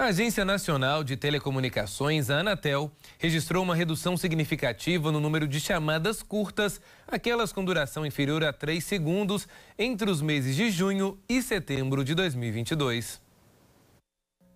A Agência Nacional de Telecomunicações, a Anatel, registrou uma redução significativa no número de chamadas curtas, aquelas com duração inferior a 3 segundos, entre os meses de junho e setembro de 2022.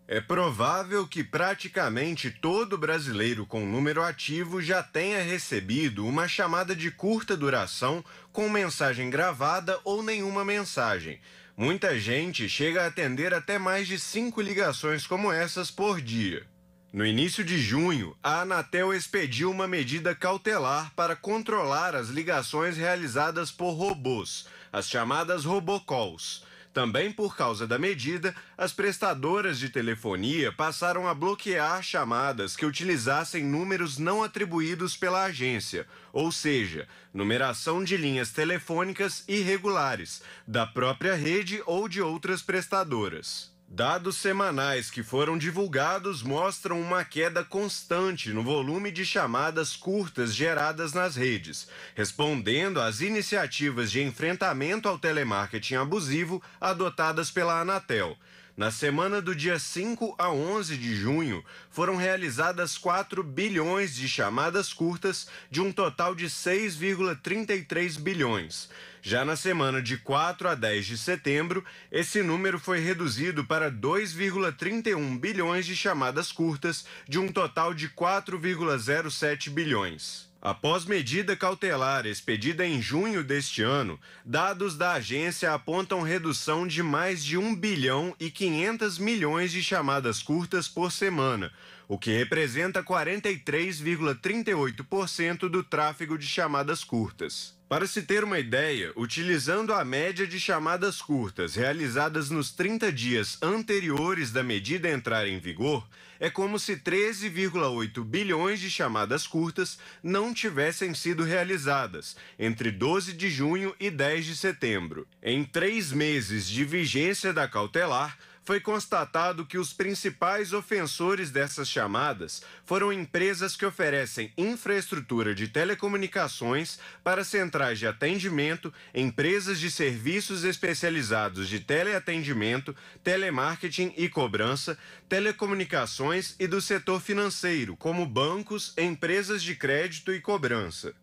É provável que praticamente todo brasileiro com número ativo já tenha recebido uma chamada de curta duração com mensagem gravada ou nenhuma mensagem. Muita gente chega a atender até mais de cinco ligações como essas por dia. No início de junho, a Anatel expediu uma medida cautelar para controlar as ligações realizadas por robôs, as chamadas robocalls. Também por causa da medida, as prestadoras de telefonia passaram a bloquear chamadas que utilizassem números não atribuídos pela agência, ou seja, numeração de linhas telefônicas irregulares, da própria rede ou de outras prestadoras. Dados semanais que foram divulgados mostram uma queda constante no volume de chamadas curtas geradas nas redes, respondendo às iniciativas de enfrentamento ao telemarketing abusivo adotadas pela Anatel. Na semana do dia 5 a 11 de junho, foram realizadas 4 bilhões de chamadas curtas, de um total de 6,33 bilhões. Já na semana de 4 a 10 de setembro, esse número foi reduzido para 2,31 bilhões de chamadas curtas, de um total de 4,07 bilhões. Após medida cautelar expedida em junho deste ano, dados da agência apontam redução de mais de 1 bilhão e 500 milhões de chamadas curtas por semana, o que representa 43,38% do tráfego de chamadas curtas. Para se ter uma ideia, utilizando a média de chamadas curtas realizadas nos 30 dias anteriores da medida entrar em vigor, é como se 13,8 bilhões de chamadas curtas não tivessem sido realizadas entre 12 de junho e 10 de setembro. Em três meses de vigência da cautelar, foi constatado que os principais ofensores dessas chamadas foram empresas que oferecem infraestrutura de telecomunicações para centrais de atendimento, empresas de serviços especializados de teleatendimento, telemarketing e cobrança, telecomunicações e do setor financeiro, como bancos, empresas de crédito e cobrança.